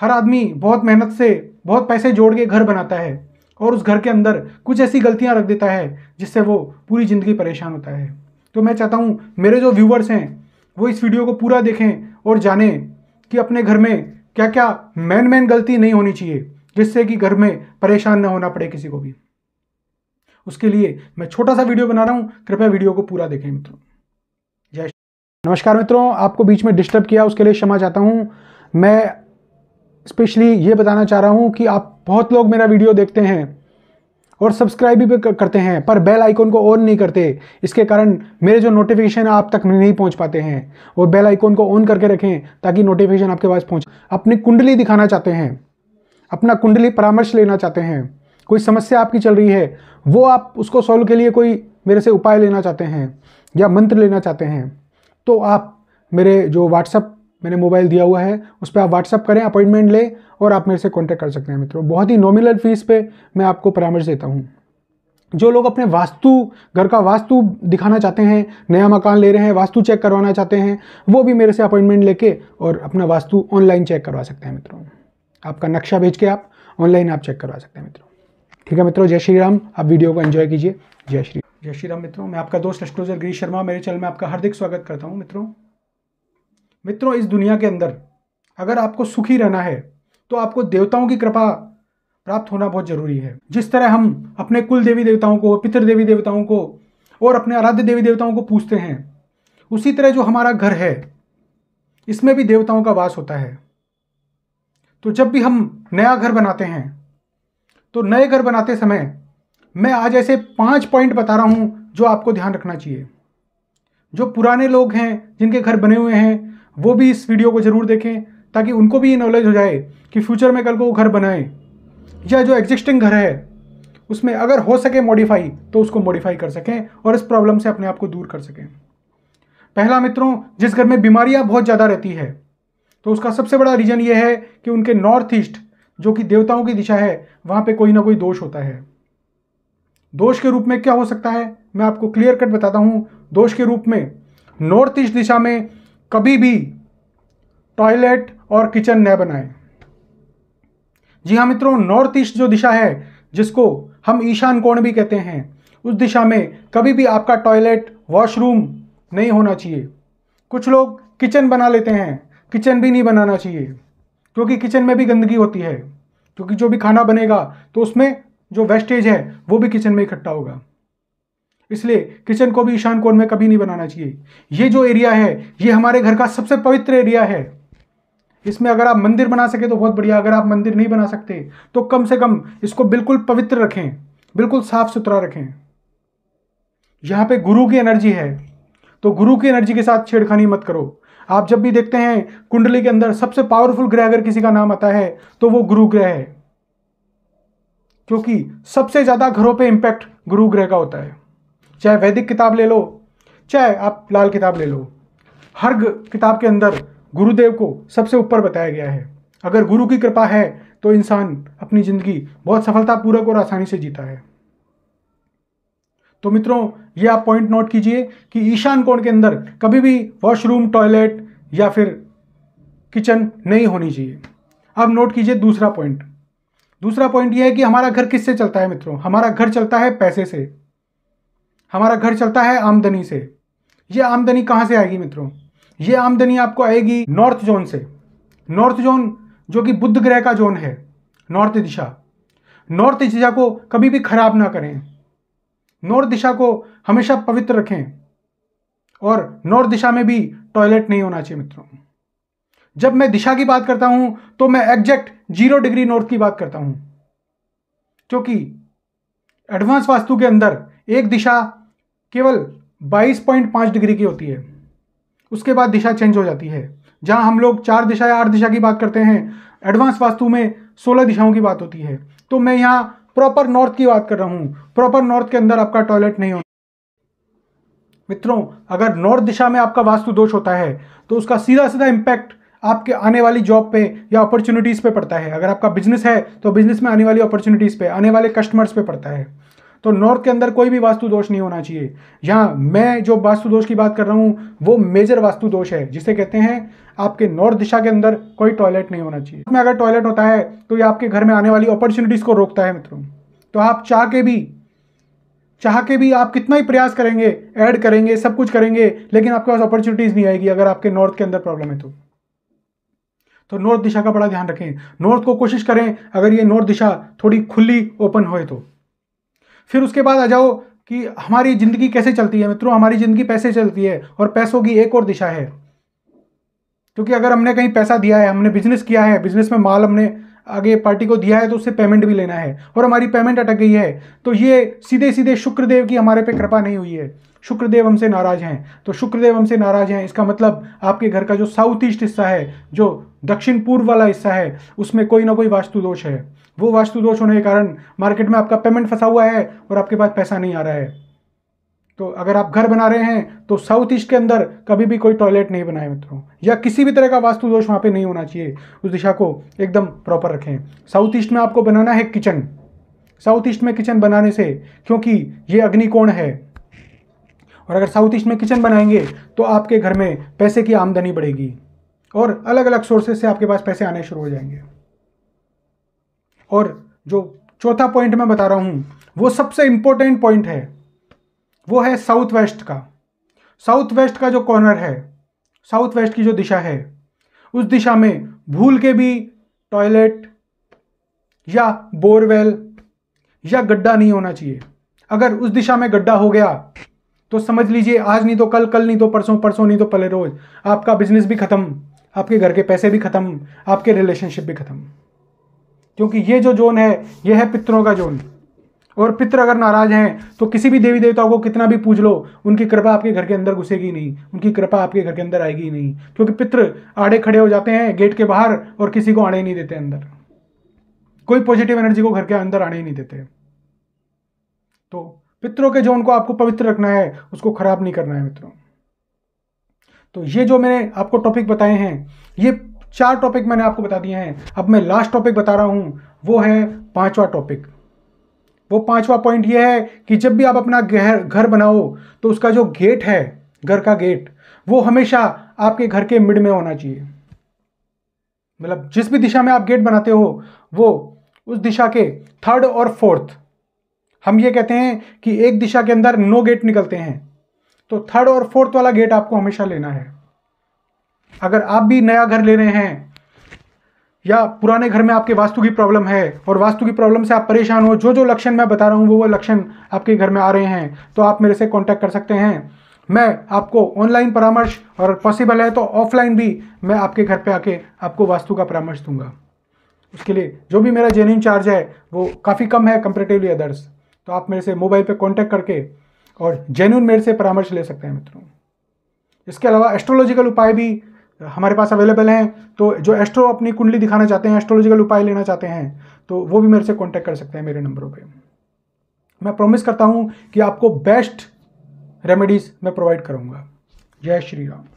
हर आदमी बहुत मेहनत से बहुत पैसे जोड़ के घर बनाता है और उस घर के अंदर कुछ ऐसी गलतियाँ रख देता है जिससे वो पूरी ज़िंदगी परेशान होता है तो मैं चाहता हूँ मेरे जो व्यूवर्स हैं वो इस वीडियो को पूरा देखें और जानें कि अपने घर में क्या क्या मैन मैन गलती नहीं होनी चाहिए जिससे कि घर में परेशान ना होना पड़े किसी को भी उसके लिए मैं छोटा सा वीडियो बना रहा हूँ कृपया वीडियो को पूरा देखें मित्रों जय नमस्कार मित्रों आपको बीच में डिस्टर्ब किया उसके लिए क्षमा चाहता हूँ मैं स्पेशली ये बताना चाह रहा हूँ कि आप बहुत लोग मेरा वीडियो देखते हैं और सब्सक्राइब भी करते हैं पर बेल आइकॉन को ऑन नहीं करते इसके कारण मेरे जो नोटिफिकेशन है आप तक नहीं पहुंच पाते हैं और बेल आइकॉन को ऑन करके रखें ताकि नोटिफिकेशन आपके पास पहुंच अपनी कुंडली दिखाना चाहते हैं अपना कुंडली परामर्श लेना चाहते हैं कोई समस्या आपकी चल रही है वो आप उसको सॉल्व के लिए कोई मेरे से उपाय लेना चाहते हैं या मंत्र लेना चाहते हैं तो आप मेरे जो व्हाट्सअप मैंने मोबाइल दिया हुआ है उस पर आप व्हाट्सअप करें अपॉइंटमेंट लें और आप मेरे से कॉन्टैक्ट कर सकते हैं मित्रों बहुत ही नॉमिनल फीस पे मैं आपको परामर्श देता हूँ जो लोग अपने वास्तु घर का वास्तु दिखाना चाहते हैं नया मकान ले रहे हैं वास्तु चेक करवाना चाहते हैं वो भी मेरे से अपॉइंटमेंट लेके और अपना वास्तु ऑनलाइन चेक करवा सकते हैं मित्रों आपका नक्शा भेज के आप ऑनलाइन आप चेक करवा सकते हैं मित्रों ठीक है मित्रों जय श्री राम आप वीडियो को एंजॉय कीजिए जय श्री जय श्री राम मित्रों मैं आपका दोस्त एस्ट्रोजर गिरीश शर्मा मेरे चैनल में आपका हार्दिक स्वागत करता हूँ मित्रों मित्रों इस दुनिया के अंदर अगर आपको सुखी रहना है तो आपको देवताओं की कृपा प्राप्त होना बहुत जरूरी है जिस तरह हम अपने कुल देवी देवताओं को पितृ देवी देवताओं को और अपने आराध्य देवी देवताओं को पूछते हैं उसी तरह जो हमारा घर है इसमें भी देवताओं का वास होता है तो जब भी हम नया घर बनाते हैं तो नए घर बनाते समय मैं आज ऐसे पांच पॉइंट बता रहा हूं जो आपको ध्यान रखना चाहिए जो पुराने लोग हैं जिनके घर बने हुए हैं वो भी इस वीडियो को ज़रूर देखें ताकि उनको भी ये नॉलेज हो जाए कि फ्यूचर में कल को वो घर बनाएं या जो एग्जिस्टिंग घर है उसमें अगर हो सके मॉडिफाई तो उसको मॉडिफाई कर सकें और इस प्रॉब्लम से अपने आप को दूर कर सकें पहला मित्रों जिस घर में बीमारियां बहुत ज़्यादा रहती है तो उसका सबसे बड़ा रीज़न ये है कि उनके नॉर्थ ईस्ट जो कि देवताओं की दिशा है वहाँ पे कोई ना कोई दोष होता है दोष के रूप में क्या हो सकता है मैं आपको क्लियर कट बताता हूँ दोष के रूप में नॉर्थ ईस्ट दिशा में कभी भी टॉयलेट और किचन न बनाएं जी हाँ मित्रों नॉर्थ ईस्ट जो दिशा है जिसको हम ईशान कोण भी कहते हैं उस दिशा में कभी भी आपका टॉयलेट वॉशरूम नहीं होना चाहिए कुछ लोग किचन बना लेते हैं किचन भी नहीं बनाना चाहिए क्योंकि किचन में भी गंदगी होती है क्योंकि जो भी खाना बनेगा तो उसमें जो वेस्टेज है वो भी किचन में इकट्ठा होगा इसलिए किचन को भी ईशान कोण में कभी नहीं बनाना चाहिए ये जो एरिया है ये हमारे घर का सबसे पवित्र एरिया है इसमें अगर आप मंदिर बना सके तो बहुत बढ़िया अगर आप मंदिर नहीं बना सकते तो कम से कम इसको बिल्कुल पवित्र रखें बिल्कुल साफ सुथरा रखें यहाँ पे गुरु की एनर्जी है तो गुरु की एनर्जी के साथ छेड़खानी मत करो आप जब भी देखते हैं कुंडली के अंदर सबसे पावरफुल ग्रह अगर किसी का नाम आता है तो वो गुरु ग्रह है क्योंकि सबसे ज़्यादा घरों पे इंपैक्ट गुरु ग्रह का होता है चाहे वैदिक किताब ले लो चाहे आप लाल किताब ले लो हर किताब के अंदर गुरुदेव को सबसे ऊपर बताया गया है अगर गुरु की कृपा है तो इंसान अपनी ज़िंदगी बहुत सफलतापूर्वक और आसानी से जीता है तो मित्रों ये आप पॉइंट नोट कीजिए कि ईशान कोण के अंदर कभी भी वॉशरूम टॉयलेट या फिर किचन नहीं होनी चाहिए अब नोट कीजिए दूसरा पॉइंट दूसरा पॉइंट यह है कि हमारा घर किससे चलता है मित्रों हमारा घर चलता है पैसे से हमारा घर चलता है आमदनी से ये आमदनी कहाँ से आएगी मित्रों ये आमदनी आपको आएगी नॉर्थ जोन से नॉर्थ जोन जो कि बुद्ध ग्रह का जोन है नॉर्थ दिशा नॉर्थ दिशा को कभी भी खराब ना करें नॉर्थ दिशा को हमेशा पवित्र रखें और नॉर्थ दिशा में भी टॉयलेट नहीं होना चाहिए मित्रों जब मैं दिशा की बात करता हूं तो मैं एग्जैक्ट जीरो डिग्री नॉर्थ की बात करता हूं क्योंकि एडवांस वास्तु के अंदर एक दिशा केवल 22.5 डिग्री की होती है उसके बाद दिशा चेंज हो जाती है जहां हम लोग चार दिशा या आठ दिशा की बात करते हैं एडवांस वास्तु में सोलह दिशाओं की बात होती है तो मैं यहाँ प्रॉपर नॉर्थ की बात कर रहा हूँ प्रॉपर नॉर्थ के अंदर आपका टॉयलेट नहीं होता मित्रों अगर नॉर्थ दिशा में आपका वास्तु दोष होता है तो उसका सीधा सीधा इम्पैक्ट आपके आने वाली जॉब पे या अपॉर्चुनिटीज़ पे पड़ता है अगर आपका बिजनेस है तो बिजनेस में आने वाली अपॉर्चुनिटीज़ पे आने वाले कस्टमर्स पे पड़ता है तो नॉर्थ के अंदर कोई भी वास्तु दोष नहीं होना चाहिए यहाँ मैं जो वास्तु दोष की बात कर रहा हूँ वो मेजर वास्तु दोष है जिसे कहते हैं आपके नॉर्थ दिशा के अंदर कोई टॉयलेट नहीं होना चाहिए उसमें अगर टॉयलेट होता है तो ये आपके घर में आने वाली अपॉर्चुनिटीज़ को रोकता है मित्रों तो आप चाह के भी चाह के भी आप कितना ही प्रयास करेंगे ऐड करेंगे सब कुछ करेंगे लेकिन आपके पास अपॉर्चुनिटीज़ नहीं आएगी अगर आपके नॉर्थ के अंदर प्रॉब्लम है तो तो नॉर्थ दिशा का बड़ा ध्यान रखें नॉर्थ को कोशिश करें अगर ये नॉर्थ दिशा थोड़ी खुली ओपन होए तो फिर उसके बाद आ जाओ कि हमारी ज़िंदगी कैसे चलती है मित्रों हमारी ज़िंदगी पैसे चलती है और पैसों की एक और दिशा है क्योंकि अगर हमने कहीं पैसा दिया है हमने बिजनेस किया है बिजनेस में माल हमने आगे पार्टी को दिया है तो उससे पेमेंट भी लेना है और हमारी पेमेंट अटक गई है तो ये सीधे सीधे शुक्रदेव की हमारे पे कृपा नहीं हुई है शुक्रदेव हमसे नाराज़ हैं तो शुक्रदेव हमसे नाराज़ हैं इसका मतलब आपके घर का जो साउथ ईस्ट हिस्सा है जो दक्षिण पूर्व वाला हिस्सा है उसमें कोई ना कोई वास्तु दोष है वो वास्तु दोष होने के कारण मार्केट में आपका पेमेंट फंसा हुआ है और आपके पास पैसा नहीं आ रहा है तो अगर आप घर बना रहे हैं तो साउथ ईस्ट के अंदर कभी भी कोई टॉयलेट नहीं बनाए मित्रों या किसी भी तरह का वास्तु दोष वहाँ पे नहीं होना चाहिए उस दिशा को एकदम प्रॉपर रखें साउथ ईस्ट में आपको बनाना है किचन साउथ ईस्ट में किचन बनाने से क्योंकि ये अग्निकोण है और अगर साउथ ईस्ट में किचन बनाएंगे तो आपके घर में पैसे की आमदनी बढ़ेगी और अलग अलग सोर्सेज से आपके पास पैसे आने शुरू हो जाएंगे और जो चौथा पॉइंट मैं बता रहा हूँ वो सबसे इंपॉर्टेंट पॉइंट है वो है साउथ वेस्ट का साउथ वेस्ट का जो कॉर्नर है साउथ वेस्ट की जो दिशा है उस दिशा में भूल के भी टॉयलेट या बोरवेल या गड्ढा नहीं होना चाहिए अगर उस दिशा में गड्ढा हो गया तो समझ लीजिए आज नहीं तो कल कल नहीं तो परसों परसों नहीं तो पले रोज आपका बिजनेस भी खत्म आपके घर के पैसे भी खत्म आपके रिलेशनशिप भी खत्म क्योंकि ये जो जोन है ये है पितरों का जोन और पितर अगर नाराज हैं तो किसी भी देवी देवताओं को कितना भी पूज लो उनकी कृपा आपके घर के अंदर घुसेगी नहीं उनकी कृपा आपके घर के अंदर आएगी नहीं क्योंकि पितर आड़े खड़े हो जाते हैं गेट के बाहर और किसी को आने ही नहीं देते अंदर कोई पॉजिटिव एनर्जी को घर के अंदर आने ही नहीं देते तो पितरों के जोन को आपको पवित्र रखना है उसको खराब नहीं करना है मित्रों तो ये जो मैंने आपको टॉपिक बताए हैं ये चार टॉपिक मैंने आपको बता दिए हैं अब मैं लास्ट टॉपिक बता रहा हूं वो है पांचवा टॉपिक वो पांचवा पॉइंट ये है कि जब भी आप अपना घर घर बनाओ तो उसका जो गेट है घर का गेट वो हमेशा आपके घर के मिड में होना चाहिए मतलब जिस भी दिशा में आप गेट बनाते हो वो उस दिशा के थर्ड और फोर्थ हम ये कहते हैं कि एक दिशा के अंदर नो गेट निकलते हैं तो थर्ड और फोर्थ वाला गेट आपको हमेशा लेना है अगर आप भी नया घर ले रहे हैं या पुराने घर में आपके वास्तु की प्रॉब्लम है और वास्तु की प्रॉब्लम से आप परेशान हो जो जो लक्षण मैं बता रहा हूँ वो वो लक्षण आपके घर में आ रहे हैं तो आप मेरे से कॉन्टैक्ट कर सकते हैं मैं आपको ऑनलाइन परामर्श और पॉसिबल है तो ऑफलाइन भी मैं आपके घर पे आके आपको वास्तु का परामर्श दूंगा उसके लिए जो भी मेरा जेन्यून चार्ज है वो काफ़ी कम है कंपेरेटिवली अदर्स तो आप मेरे से मोबाइल पे कांटेक्ट करके और जेन्यून मेरे से परामर्श ले सकते हैं मित्रों इसके अलावा एस्ट्रोलॉजिकल उपाय भी हमारे पास अवेलेबल हैं तो जो एस्ट्रो अपनी कुंडली दिखाना चाहते हैं एस्ट्रोलॉजिकल उपाय लेना चाहते हैं तो वो भी मेरे से कॉन्टैक्ट कर सकते हैं मेरे नंबरों पर मैं प्रॉमिस करता हूँ कि आपको बेस्ट रेमेडीज़ मैं प्रोवाइड करूँगा जय श्री राम